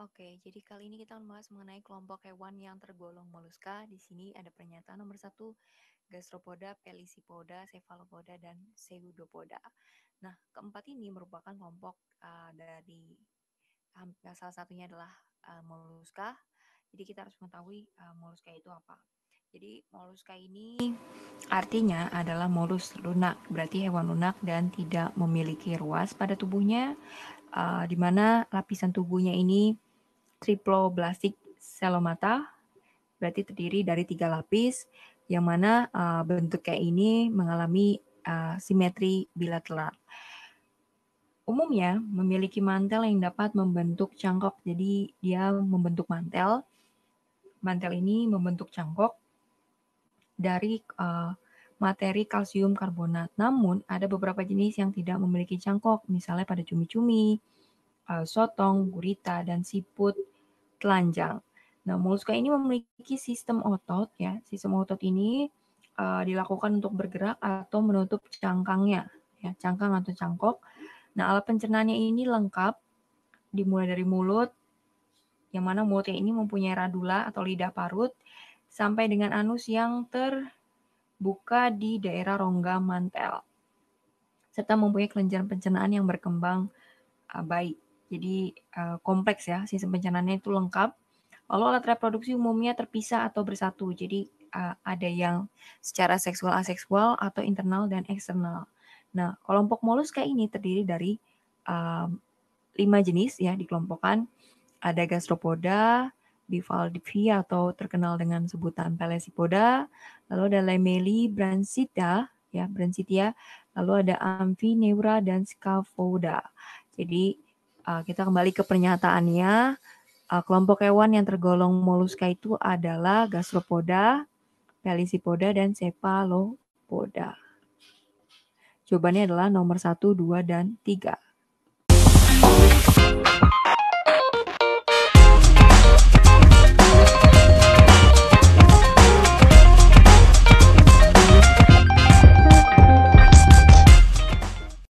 Oke, jadi kali ini kita membahas mengenai kelompok hewan yang tergolong moluska. Di sini ada pernyataan nomor satu, gastropoda, pelisipoda, cephalopoda, dan pseudopoda. Nah, keempat ini merupakan kelompok uh, dari um, salah satunya adalah uh, ah, moluska. Jadi kita harus mengetahui uh, ah, moluska itu apa. Jadi moluska ini artinya adalah molus lunak, berarti hewan lunak dan tidak memiliki ruas pada tubuhnya, uh, di mana lapisan tubuhnya ini triploblastik selomata berarti terdiri dari tiga lapis yang mana uh, eh, bentuk kayak ini mengalami uh, simetri bilateral. Umumnya memiliki mantel yang dapat membentuk cangkok, jadi dia membentuk mantel. Mantel ini membentuk cangkok dari uh, materi kalsium karbonat. Namun ada beberapa jenis yang tidak memiliki cangkok, misalnya pada cumi-cumi, uh, sotong, gurita, dan siput telanjang. Nah, moluska ini memiliki sistem otot ya. Sistem otot ini uh, dilakukan untuk bergerak atau menutup cangkangnya ya, cangkang atau cangkok. Nah, alat pencernaannya ini lengkap dimulai dari mulut yang mana mulutnya ini mempunyai radula atau lidah parut sampai dengan anus yang terbuka di daerah rongga mantel serta mempunyai kelenjar pencernaan yang berkembang eh, baik. Jadi uh, kompleks ya sistem pencernaannya itu lengkap. Lalu alat reproduksi umumnya terpisah atau bersatu. Jadi uh, ada yang secara seksual aseksual atau internal dan eksternal. Nah, kelompok moluska ini terdiri dari um, lima jenis ya dikelompokkan. Ada gastropoda, bivalvi atau terkenal dengan sebutan pelesipoda, lalu ada lemeli brancida, ya branchitia, lalu ada amphineura dan scaphoda. Jadi Uh, kita kembali ke pernyataannya. Uh, kelompok hewan yang tergolong moluska itu adalah gastropoda, pelisipoda, dan cephalopoda. Jawabannya adalah nomor 1, 2, dan 3.